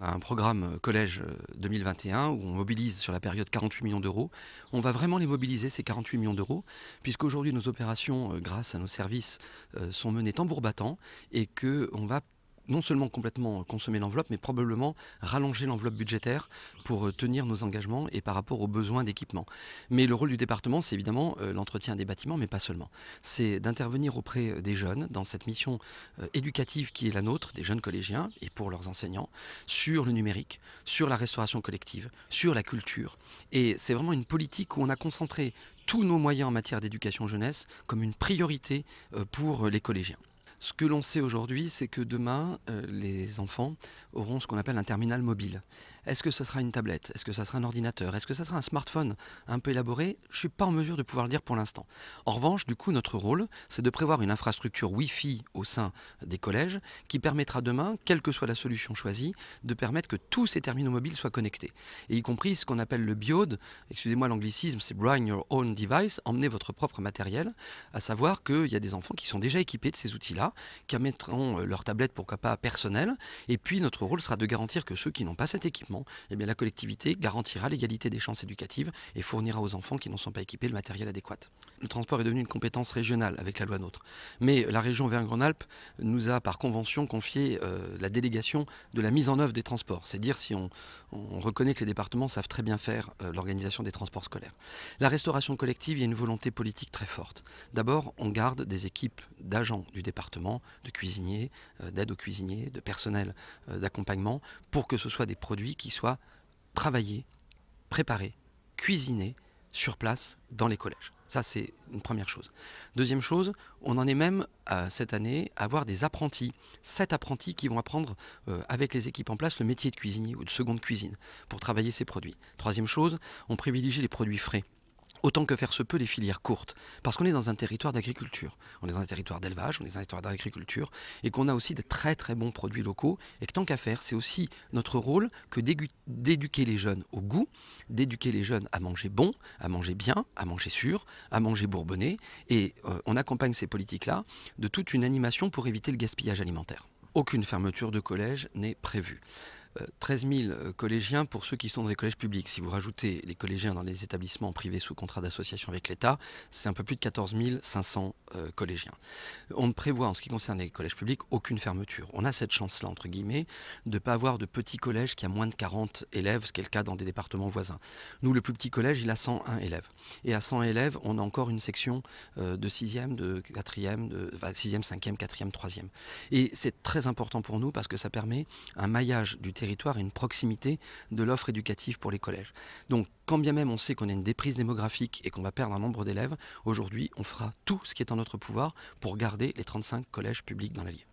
On a un programme euh, collège 2021 euh, où on mobilise sur la période 48 millions d'euros. On va vraiment les mobiliser, ces 48 millions d'euros, puisqu'aujourd'hui nos opérations, euh, grâce à nos services, sont menées tambour battant et qu'on va non seulement complètement consommer l'enveloppe, mais probablement rallonger l'enveloppe budgétaire pour euh, tenir nos engagements et par rapport aux besoins d'équipement. Mais le rôle du département, c'est évidemment euh, l'entretien des bâtiments, mais pas seulement. C'est d'intervenir auprès euh, des jeunes dans cette mission éducative qui est la nôtre, des jeunes collégiens et pour leurs enseignants, sur le numérique, sur la restauration collective, sur la culture. Et c'est vraiment une politique où on a concentré tous nos moyens en matière d'éducation jeunesse comme une priorité pour les collégiens. Ce que l'on sait aujourd'hui, c'est que demain, euh, les enfants auront ce qu'on appelle un terminal mobile. Est-ce que ça sera une tablette Est-ce que ça sera un ordinateur Est-ce que ça sera un smartphone un peu élaboré Je ne suis pas en mesure de pouvoir dire pour l'instant. En revanche, du coup, notre rôle, c'est de prévoir une infrastructure Wi-Fi au sein des collèges qui permettra demain, quelle que soit la solution choisie, de permettre que tous ces terminaux mobiles soient connectés. Et y compris ce qu'on appelle le biode, excusez-moi l'anglicisme, c'est bring your own device, emmener votre propre matériel, à savoir qu'il y a des enfants qui sont déjà équipés de ces outils-là qui amèneront euh, leur tablette, pourquoi pas, personnelle. Et puis, notre rôle sera de garantir que ceux qui n'ont pas cet équipement, eh bien, la collectivité garantira l'égalité des chances éducatives et fournira aux enfants qui n'en sont pas équipés le matériel adéquat. Le transport est devenu une compétence régionale avec la loi NOTRe. Mais euh, la région Auvergne-Rhône-Alpes nous a, par convention, confié euh, la délégation de la mise en œuvre des transports. C'est dire si on, reconnaît que les départements savent très bien faire l'organisation des transports scolaires. La restauration collective, il y a une volonté politique très forte. D'abord, on garde des équipes d'agents du département de cuisiniers, euh, d'aide aux cuisiniers, de personnel euh, d'accompagnement, pour que ce soit des produits qui soient travaillés, préparés, cuisinés sur place dans les collèges. Ça, c'est une première chose. Deuxième chose, on en est même cette année à avoir des apprentis, sept apprentis qui vont apprendre euh, avec les équipes en place le métier de cuisinier ou de seconde cuisine pour travailler ces produits. Troisième chose, on privilégie les produits frais autant que faire se peut les filières courtes, parce qu'on est dans un territoire d'agriculture, on est dans un territoire d'élevage, on est dans un territoire d'agriculture, et qu'on a aussi de très très bons produits locaux, et que tant qu'à faire, c'est aussi notre rôle que d'éduquer les jeunes au goût, d'éduquer les jeunes à manger bon, à manger bien, à manger sûr, à manger bourbonnais, et euh, on accompagne ces politiques-là de toute une animation pour éviter le gaspillage alimentaire. Aucune fermeture de collège n'est prévue. 13 000 euh, collégiens pour ceux qui sont dans les collèges publics. Si vous rajoutez les collégiens dans les établissements privés sous contrat d'association avec l'État, c'est un peu plus de 14 500 euh, collégiens. On ne prévoit en ce qui concerne les collèges publics aucune fermeture. On a cette chance-là, entre guillemets, de ne pas avoir de petits collèges qui a moins de 40 élèves, ce qui est le cas dans des départements voisins. Nous, le plus petit collège, il a 101 élèves. Et à 100 élèves, on a encore une section euh, de 6e, de 4e, de 6e, 5e, 4e, 3e. Et c'est très important pour nous parce que ça permet un maillage du territoire territoire et une proximité de l'offre éducative pour les collèges. Donc, quand bien même on sait qu'on a une déprise démographique et qu'on va perdre un nombre d'élèves, aujourd'hui, on fera tout ce qui est en notre pouvoir pour garder les 35 collèges publics dans l'Allier.